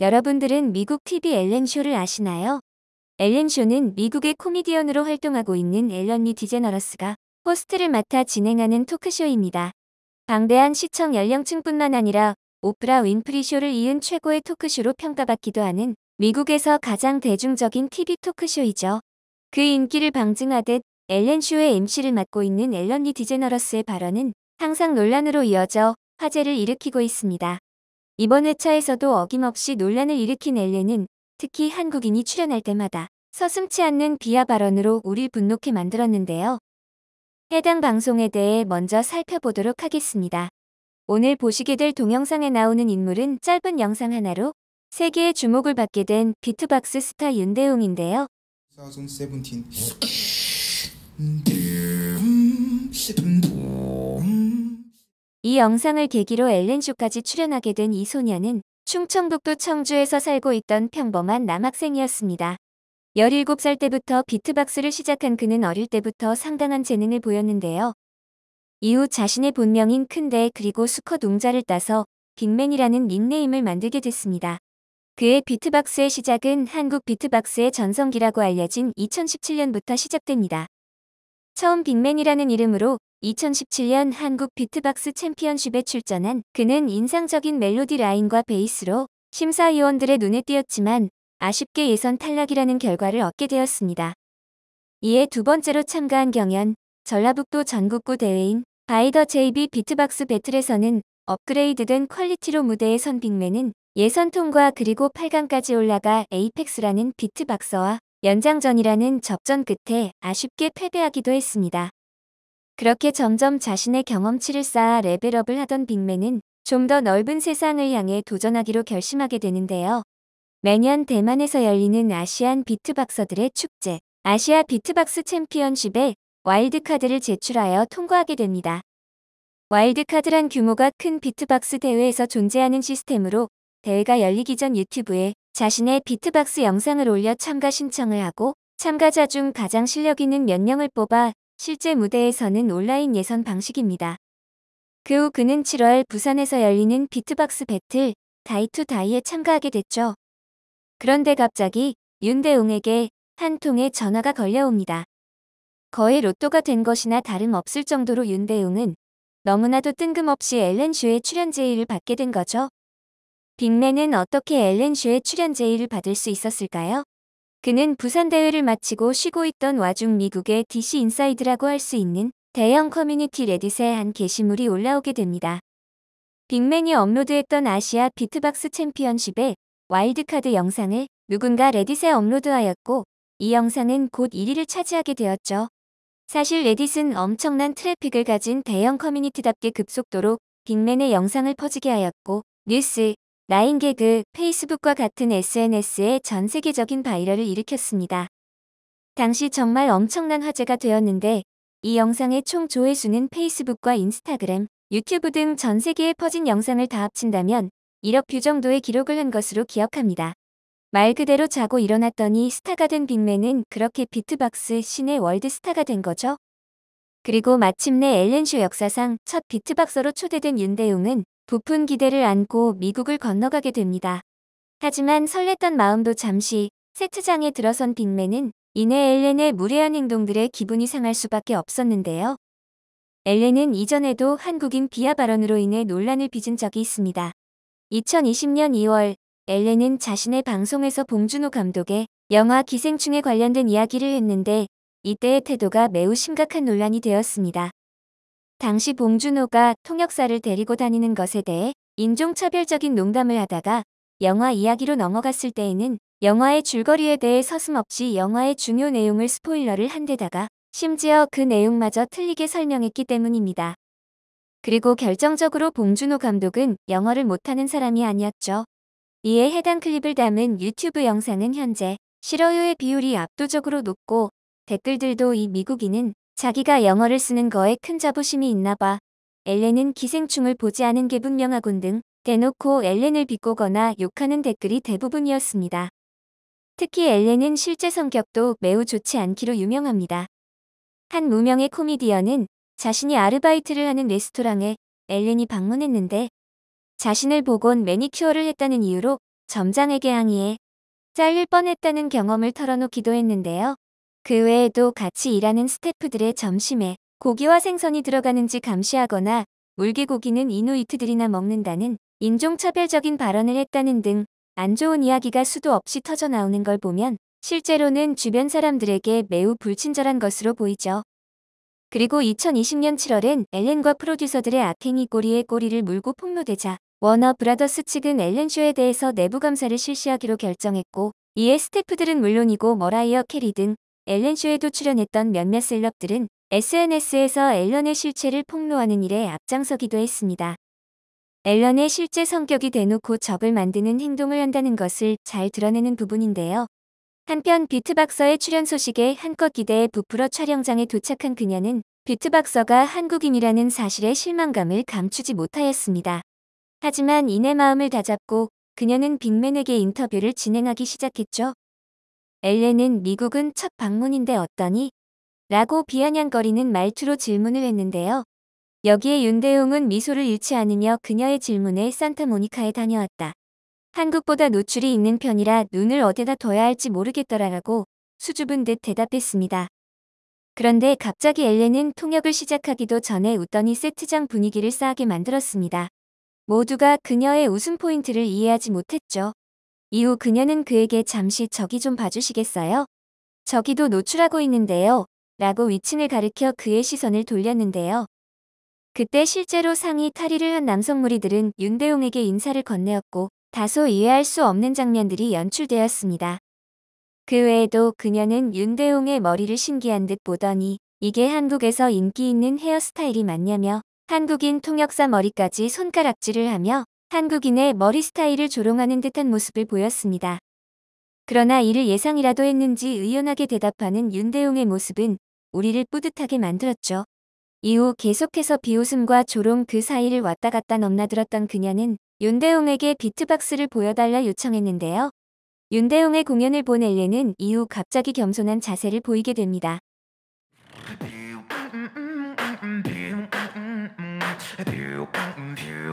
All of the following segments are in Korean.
여러분들은 미국 TV 앨렌쇼를 아시나요? 앨렌쇼는 미국의 코미디언으로 활동하고 있는 앨런리 디제너러스가 호스트를 맡아 진행하는 토크쇼입니다. 방대한 시청 연령층뿐만 아니라 오프라 윈프리쇼를 이은 최고의 토크쇼로 평가받기도 하는 미국에서 가장 대중적인 TV 토크쇼이죠. 그 인기를 방증하듯 앨런쇼의 MC를 맡고 있는 앨런리 디제너러스의 발언은 항상 논란으로 이어져 화제를 일으키고 있습니다. 이번 회차에서도 어김없이 논란을 일으킨 엘레는 특히 한국인이 출연할 때마다 서슴치 않는 비하 발언으로 우리 분노케 만들었는데요. 해당 방송에 대해 먼저 살펴보도록 하겠습니다. 오늘 보시게 될 동영상에 나오는 인물은 짧은 영상 하나로 세계의 주목을 받게 된 비트박스 스타 윤대웅인데요. 2017. 이 영상을 계기로 엘렌쇼까지 출연하게 된 이 소녀는 충청북도 청주에서 살고 있던 평범한 남학생이었습니다. 17살 때부터 비트박스를 시작한 그는 어릴 때부터 상당한 재능을 보였는데요. 이후 자신의 본명인 큰데 그리고 수컷 농자를 따서 빅맨이라는 닉네임을 만들게 됐습니다. 그의 비트박스의 시작은 한국 비트박스의 전성기라고 알려진 2017년부터 시작됩니다. 처음 빅맨이라는 이름으로 2017년 한국 비트박스 챔피언십에 출전한 그는 인상적인 멜로디 라인과 베이스로 심사위원들의 눈에 띄었지만 아쉽게 예선 탈락이라는 결과를 얻게 되었습니다. 이에 두 번째로 참가한 경연 전라북도 전국구 대회인 바이더 JB 비트박스 배틀에서는 업그레이드된 퀄리티로 무대에 선 빅맨은 예선 통과 그리고 8강까지 올라가 에이펙스라는 비트박서와 연장전이라는 접전 끝에 아쉽게 패배하기도 했습니다. 그렇게 점점 자신의 경험치를 쌓아 레벨업을 하던 빅맨은 좀 더 넓은 세상을 향해 도전하기로 결심하게 되는데요. 매년 대만에서 열리는 아시안 비트박서들의 축제, 아시아 비트박스 챔피언십에 와일드카드를 제출하여 통과하게 됩니다. 와일드카드란 규모가 큰 비트박스 대회에서 존재하는 시스템으로 대회가 열리기 전 유튜브에 자신의 비트박스 영상을 올려 참가 신청을 하고 참가자 중 가장 실력 있는 몇 명을 뽑아 실제 무대에서는 온라인 예선 방식입니다. 그 후 그는 7월 부산에서 열리는 비트박스 배틀 다이투 다이에 참가하게 됐죠. 그런데 갑자기 윤대웅에게 한 통의 전화가 걸려옵니다. 거의 로또가 된 것이나 다름없을 정도로 윤대웅은 너무나도 뜬금없이 엘렌 쇼의 출연 제의를 받게 된 거죠. 빅맨은 어떻게 엘렌 쇼의 출연 제의를 받을 수 있었을까요? 그는 부산 대회를 마치고 쉬고 있던 와중 미국의 DC 인사이드라고 할 수 있는 대형 커뮤니티 레딧에 한 게시물이 올라오게 됩니다. 빅맨이 업로드했던 아시아 비트박스 챔피언십의 와일드카드 영상을 누군가 레딧에 업로드하였고 이 영상은 곧 1위를 차지하게 되었죠. 사실 레딧은 엄청난 트래픽을 가진 대형 커뮤니티답게 급속도로 빅맨의 영상을 퍼지게 하였고 뉴스, 라인 개그, 페이스북과 같은 SNS에 전 세계적인 바이럴을 일으켰습니다. 당시 정말 엄청난 화제가 되었는데 이 영상의 총 조회수는 페이스북과 인스타그램, 유튜브 등 전 세계에 퍼진 영상을 다 합친다면 1억 뷰 정도의 기록을 한 것으로 기억합니다. 말 그대로 자고 일어났더니 스타가 된 빅맨은 그렇게 비트박스 신의 월드스타가 된 거죠. 그리고 마침내 엘렌쇼 역사상 첫 비트박서로 초대된 윤대용은 부푼 기대를 안고 미국을 건너가게 됩니다. 하지만 설렜던 마음도 잠시 세트장에 들어선 빅맨은 이내 엘렌의 무례한 행동들에 기분이 상할 수밖에 없었는데요. 엘렌은 이전에도 한국인 비하 발언으로 인해 논란을 빚은 적이 있습니다. 2020년 2월 엘렌은 자신의 방송에서 봉준호 감독의 영화 기생충에 관련된 이야기를 했는데 이때의 태도가 매우 심각한 논란이 되었습니다. 당시 봉준호가 통역사를 데리고 다니는 것에 대해 인종차별적인 농담을 하다가 영화 이야기로 넘어갔을 때에는 영화의 줄거리에 대해 서슴없이 영화의 중요 내용을 스포일러를 한 데다가 심지어 그 내용마저 틀리게 설명했기 때문입니다. 그리고 결정적으로 봉준호 감독은 영어를 못하는 사람이 아니었죠. 이에 해당 클립을 담은 유튜브 영상은 현재 싫어요의 비율이 압도적으로 높고 댓글들도 이 미국인은 자기가 영어를 쓰는 거에 큰 자부심이 있나 봐. 엘렌은 기생충을 보지 않은 게 분명하군 등 대놓고 엘렌을 비꼬거나 욕하는 댓글이 대부분이었습니다. 특히 엘렌은 실제 성격도 매우 좋지 않기로 유명합니다. 한 무명의 코미디언은 자신이 아르바이트를 하는 레스토랑에 엘렌이 방문했는데 자신을 보곤 매니큐어를 했다는 이유로 점장에게 항의해 잘릴 뻔했다는 경험을 털어놓기도 했는데요. 그 외에도 같이 일하는 스태프들의 점심에 고기와 생선이 들어가는지 감시하거나 물개고기는 이누이트들이나 먹는다는 인종차별적인 발언을 했다는 등 안 좋은 이야기가 수도 없이 터져 나오는 걸 보면 실제로는 주변 사람들에게 매우 불친절한 것으로 보이죠. 그리고 2020년 7월엔 엘렌과 프로듀서들의 악행이 꼬리에 꼬리를 물고 폭로되자 워너 브라더스 측은 엘렌 쇼에 대해서 내부 감사를 실시하기로 결정했고 이에 스태프들은 물론이고 머라이어 캐리 등 앨런쇼에도 출연했던 몇몇 셀럽들은 SNS에서 앨런의 실체를 폭로하는 일에 앞장서기도 했습니다. 앨런의 실제 성격이 대놓고 적을 만드는 행동을 한다는 것을 잘 드러내는 부분인데요. 한편 비트박서의 출연 소식에 한껏 기대에 부풀어 촬영장에 도착한 그녀는 비트박서가 한국인이라는 사실에 실망감을 감추지 못하였습니다. 하지만 이내 마음을 다잡고 그녀는 빅맨에게 인터뷰를 진행하기 시작했죠. 엘렌은 미국은 첫 방문인데 어떠니? 라고 비아냥거리는 말투로 질문을 했는데요. 여기에 윤대웅은 미소를 잃지 않으며 그녀의 질문에 산타모니카에 다녀왔다. 한국보다 노출이 있는 편이라 눈을 어디다 둬야 할지 모르겠더라라고 수줍은 듯 대답했습니다. 그런데 갑자기 엘렌은 통역을 시작하기도 전에 웃더니 세트장 분위기를 싸하게 만들었습니다. 모두가 그녀의 웃음 포인트를 이해하지 못했죠. 이후 그녀는 그에게 잠시 저기 좀 봐주시겠어요? 저기도 노출하고 있는데요. 라고 위층을 가리켜 그의 시선을 돌렸는데요. 그때 실제로 상의 탈의를 한 남성 무리들은 윤대용에게 인사를 건네었고 다소 이해할 수 없는 장면들이 연출되었습니다. 그 외에도 그녀는 윤대용의 머리를 신기한 듯 보더니 이게 한국에서 인기 있는 헤어스타일이 맞냐며 한국인 통역사 머리까지 손가락질을 하며 한국인의 머리 스타일을 조롱하는 듯한 모습을 보였습니다. 그러나 이를 예상이라도 했는지 의연하게 대답하는 윤대용의 모습은 우리를 뿌듯하게 만들었죠. 이후 계속해서 비웃음과 조롱 그 사이를 왔다 갔다 넘나들었던 그녀는 윤대용에게 비트박스를 보여달라 요청했는데요. 윤대용의 공연을 본 엘레는 이후 갑자기 겸손한 자세를 보이게 됩니다.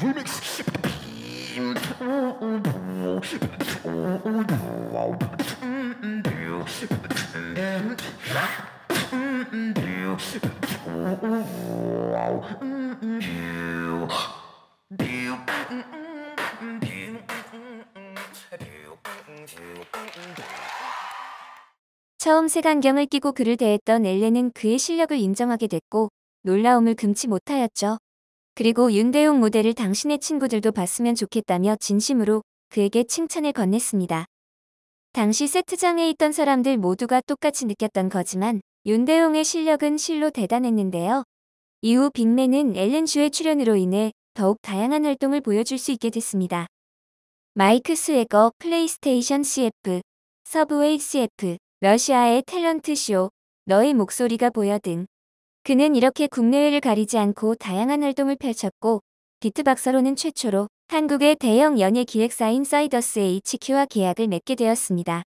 불믹스 처음 색안경을 끼고 그를 대했던 엘레는 그의 실력을 인정하게 됐고 놀라움을 금치 못하였죠. 그리고 윤대용 모델을 당신의 친구들도 봤으면 좋겠다며 진심으로 그에게 칭찬을 건넸습니다. 당시 세트장에 있던 사람들 모두가 똑같이 느꼈던 거지만 윤대용의 실력은 실로 대단했는데요. 이후 빅맨은 엘렌쇼의 출연으로 인해 더욱 다양한 활동을 보여줄 수 있게 됐습니다. 마이크 스웨거, 플레이스테이션 CF, 서브웨이 CF, 러시아의 탤런트 쇼, 너의 목소리가 보여 등 그는 이렇게 국내외를 가리지 않고 다양한 활동을 펼쳤고 비트박서로는 최초로 한국의 대형 연예 기획사인 사이더스 HQ와 계약을 맺게 되었습니다.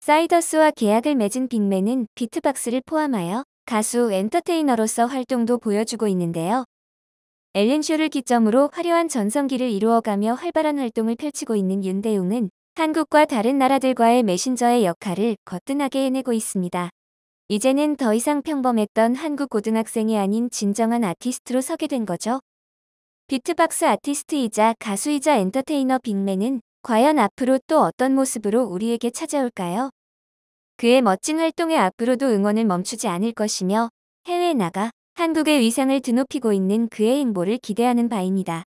사이더스와 계약을 맺은 빅맨은 비트박스를 포함하여 가수 엔터테이너로서 활동도 보여주고 있는데요. 엘렌쇼를 기점으로 화려한 전성기를 이루어가며 활발한 활동을 펼치고 있는 윤대용은 한국과 다른 나라들과의 메신저의 역할을 거뜬하게 해내고 있습니다. 이제는 더 이상 평범했던 한국 고등학생이 아닌 진정한 아티스트로 서게 된 거죠. 비트박스 아티스트이자 가수이자 엔터테이너 빅맨은 과연 앞으로 또 어떤 모습으로 우리에게 찾아올까요? 그의 멋진 활동에 앞으로도 응원을 멈추지 않을 것이며 해외에 나가 한국의 위상을 드높이고 있는 그의 행보를 기대하는 바입니다.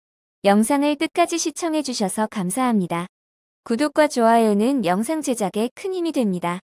영상을 끝까지 시청해주셔서 감사합니다. 구독과 좋아요는 영상 제작에 큰 힘이 됩니다.